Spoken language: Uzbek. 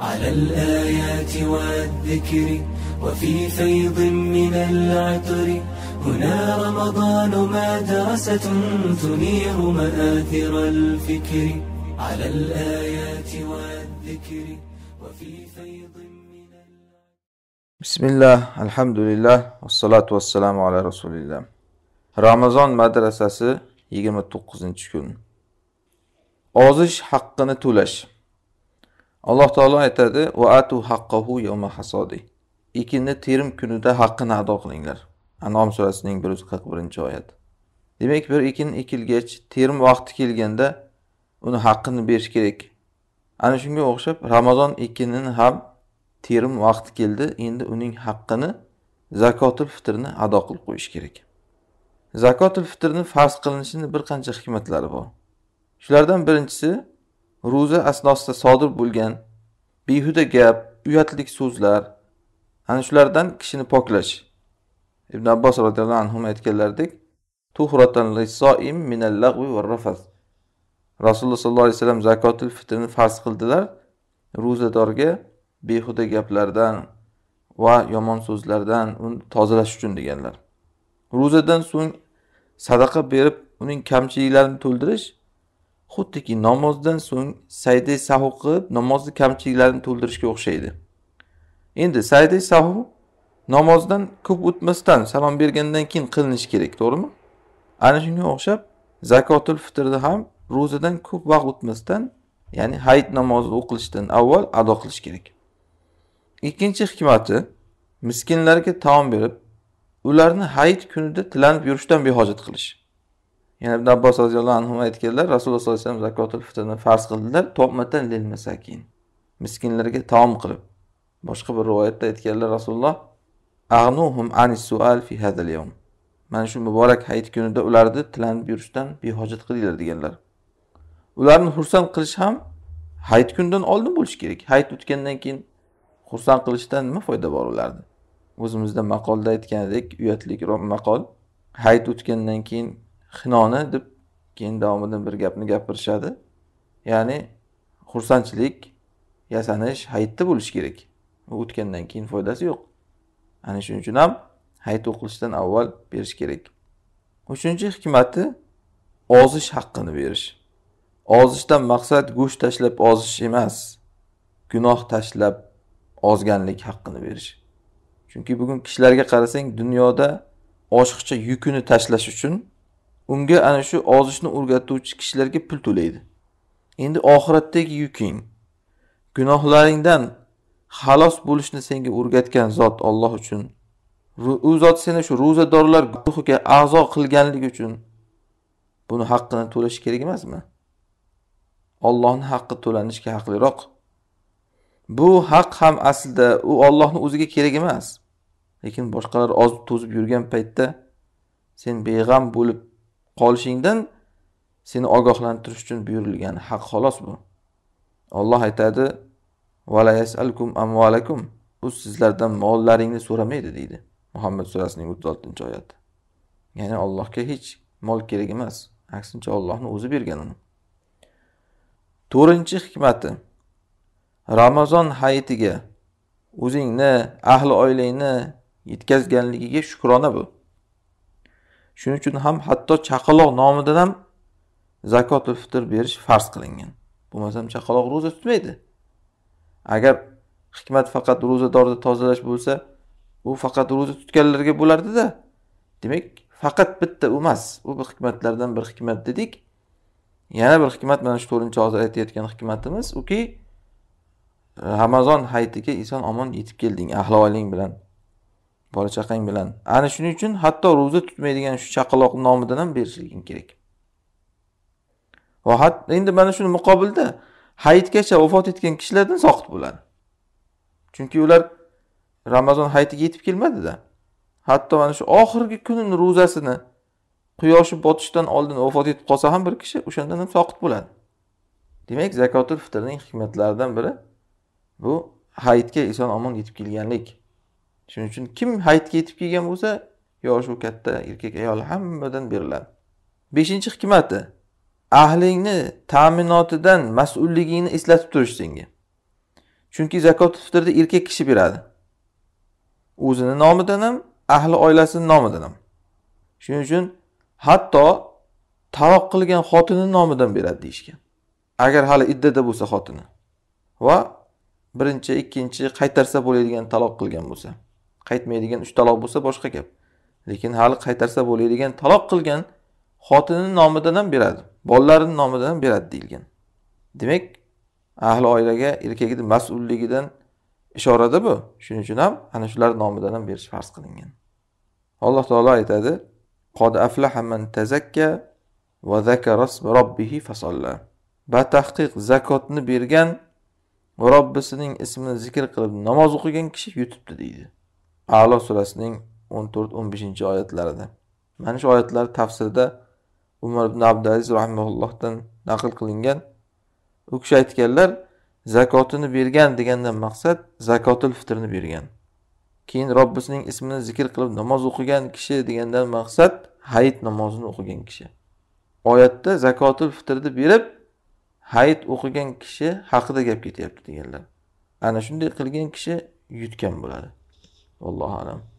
على الآيات والذكر وفي فيض من العطر هنا رمضان مدرسة تنير مآثر الفكر على الآيات والذكر وفي فيض من بسم الله الحمد لله والصلاة والسلام على رسول الله رمضان مدرسة 29 kun ozish haqqini to'lash alloh taolo aytadi va atu haqqahu yoma hasodi ekinni terim kunida haqqini ado qilinglar anom surasining bir yuz qirq birinchi oyat demak bir ekin ekilgach terim vaqti kelganda uni haqqini berish kerak ana shunga o'xshab ramazon ekinini ham terim vaqti keldi endi uning haqqini zakotil fitrni ado qilib qo'yish kerak zakotil fitrni farz qilinishini bir qancha hikmatlari bor shulardan birinchisi ruzi asnosida sodir bo'lgan behuda gap uyatlik so'zlar ana shulardan kishini poklash ibn abbos roziyallohu anhu aytganlaridek tuhratan lissoim minal lag'vi va rafas rasululloh sollallohu alayhi vasallam zakotil fitrni farz qildilar ro'zadorga behuda gaplardan va yomon so'zlardan uni tozalash uchun deganlar ro'zadan so'ng sadaqa berib uning kamchiliklarini to'ldirish xuddiki namozdan so'ng sayday sahu qilib namozni kamchiliklarini to'ldirishga o'xshaydi endi sayday sahu namozdan ko'p o'tmasdan salom bergandan keyin qilinishi kerak to'g'rimi ana shunga o'xshab zakotul fitrni ham ro'zadan ko'p vaqt o'tmasdan ya'ni hayit namozi o'qilishdan avval ado qilish kerak ikkinchi hikmati miskinlarga taom berib ularni hayit kunida tilanib yurishdan behojat qilish ya'ni ibn abbos roziyallohu anhu aytganlar rasululloh sollallohu alayhi vasallam zakotul fitrni farz qildilar tomatan lil masakin miskinlarga taom qilib boshqa bir rivoyatda aytganlar rasululloh ag'nuhum anis sual fi hadal yawm mana shu muborak hayit kunida ularni tilanib yurishdan behojat qilinglar deganlar ularni xursand qilish ham hayit kunidan oldin bo'lishi kerak hayit o'tgandan keyin xursand qilishdan nima foyda bor ularni o'zimizda maqolda aytganidek uyatli maqol hayit o'tgandan keyin xinoni deb keyin davomidan bir gapni gapirishadi ya'ni xursandchilik yasanish hayitda bo'lishi kerak u o'tgandan keyin foydasi yo'q ana shuning uchun ham hayit o'qilishdan avval berish kerak uchinchi hikmati ozish haqqini berish ozishdan maqsad go'sht tashlab ozish emas gunoh tashlab ozganlik haqqini berish chunki bugun kishilarga qarasang dunyoda oshiqcha yukini tashlash uchun unga ana shu ozishni o'rgatuvchi kishilarga pul to'laydi endi oxiratdagi yuking gunohlaringdan xalos bo'lishni senga o'rgatgan zot Alloh uchun u zot seni shu ro'zadorlar guruhiga a'zo qilganligi uchun buni haqqini to'lash kerak emasmi Allohning haqqi to'lanishga haqliroq bu haq ham aslida u ollohni o'ziga kerak emas lekin boshqalar ozib to'zib yurgan paytda sen beg'am bo'lib qolishingdan seni ogohlantirish uchun buyurilgan haq xolos bu olloh aytadi vala u sizlardan mollaringni so'ramaydi deydi muhammad surasining o'ttiz oltinchi oyati ya'ni allohga hech mol kerak emas aksincha ollohni o'zi bergan uni to'rtinchi hikmati ramazon hayitiga o'zingni ahli oilangni yetkazganligiga shukrona bo'l shuning uchun ham hatto chaqaloq nomidan ham zakotul fitr berish farz qilingan bo'lmasam chaqaloq ro'za tutmaydi agar hikmat faqat ro'zadorni tozalash bo'lsa u faqat ro'za tutganlarga bo'lardida demak faqat bitta emas u bir hikmatlardan bir hikmat dedik yana bir hikmat mana shu to'rtinchi hozir aytayotgan hikmatimiz uki ramazon haytiga eson omon yetib kelding ahli oling bilan bola chaqang bilan ana shuning uchun hatto ro'za tutmaydigan shu chaqaloq nomidan ham berishliging kerak va endi mana shuni muqobilda hayitgacha vafot etgan kishilardan soqit bo'ladi chunki ular ramazon hayitiga yetib kelmadida hatto mana shu oxirgi kunini ro'zasini quyoshi botishdan oldin vafot etib qolsa ham bir kishi o'shandan ham soqit bo'ladi demak zakotil fitrning hikmatlaridan biri bu hayitga eson omon yetib kelganlik shuning uchun kim hayitga yetib kelgan bo'lsa yosh u katta erkak ayol hammadan beriladi beshinchi hikmati ahlingni ta'minotidan mas'ulligingni eslatib turish senga chunki zakot fitrni erkak kishi beradi o'zini nomidan ham ahli oilasini nomidan ham shuning uchun hatto taloq qilgan xotini nomidan beradi deyishgan agar hali iddada bo'lsa xotini va birinchi ikkinchi qaytarsa bo'ladigan taloq qilgan bo'lsa qaytmaydigan uch taloq bo'lsa boshqa gap lekin hali qaytarsa bo'ladigan taloq qilgan xotinini nomidan ham beradi bolalarini nomidan ham beradi deyilgan demak ahli oilaga erkakni mas'ulligidan ishorada bu shuning uchun ham ana shular nomidan ham berish farz qilingan alloh taolo aytadi qod aflaha man tazakka va zakara robbihi fasolla batahqiq zakotni bergan va robbisining ismini zikr qilib namoz o'qigan kishi yutibdi deydi alo surasining 14-15 oyatlarida mana shu oyatlar tafsirida umar ibn abdulaziz rahimullohdan naql qilingan u kishi aytganlar zakotini bergan degandan maqsad zakotil fitrni bergan keyin robbisining ismini zikr qilib namoz o'qigan kishi degandan maqsad hayit namozini o'qigan kishi oyatda zakotil fitrni berib hayit o'qigan kishi haqida gap ketyapti deganlar ana shunday qilgan kishi yutgan bo'ladi والله أعلم